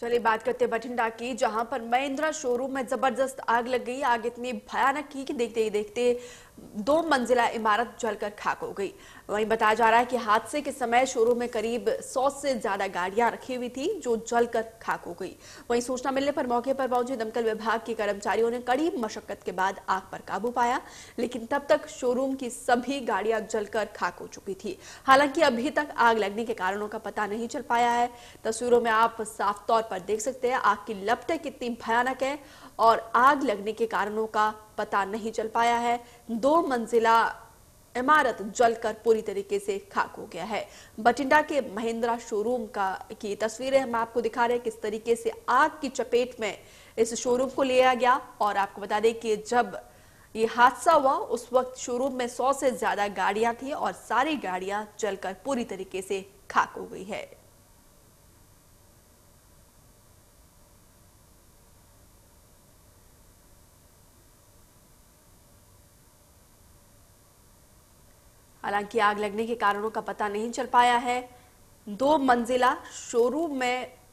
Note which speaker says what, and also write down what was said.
Speaker 1: चलिए बात करते हैं बठिंडा की जहां पर महिंद्रा शोरूम में जबरदस्त आग लग गई आग इतनी भयानक की कि देखते ही देखते दो मंजिला इमारत जलकर खाक हो गई वहीं बताया जा रहा है कि हादसे के समय शोरूम में करीब 100 से ज्यादा गाड़ियां रखी हुई थी जो जलकर खाक हो गई वहीं सूचना मिलने पर मौके पर पहुंचे दमकल विभाग के कर्मचारियों ने कड़ी मशक्कत के बाद आग पर काबू पाया लेकिन तब तक शोरूम की सभी गाड़ियां जलकर खाक हो चुकी थी हालांकि अभी तक आग लगने के कारणों का पता नहीं चल पाया है तस्वीरों में आप साफ तौर पर देख सकते हैं आग की लपटें कितनी भयानक है और आग लगने के कारणों का पता नहीं चल पाया है दो मंजिला इमारत जलकर पूरी तरीके से खाक हो गया है बठिंडा के महिंद्रा शोरूम का की तस्वीरें हम आपको दिखा रहे हैं किस तरीके से आग की चपेट में इस शोरूम को लिया गया और आपको बता दें कि जब ये हादसा हुआ उस वक्त शोरूम में सौ से ज्यादा गाड़ियां थी और सारी गाड़ियां जलकर पूरी तरीके से खाक हो गई है हालांकि आग लगने के कारणों का पता नहीं चल पाया है दो मंजिला शोरूम में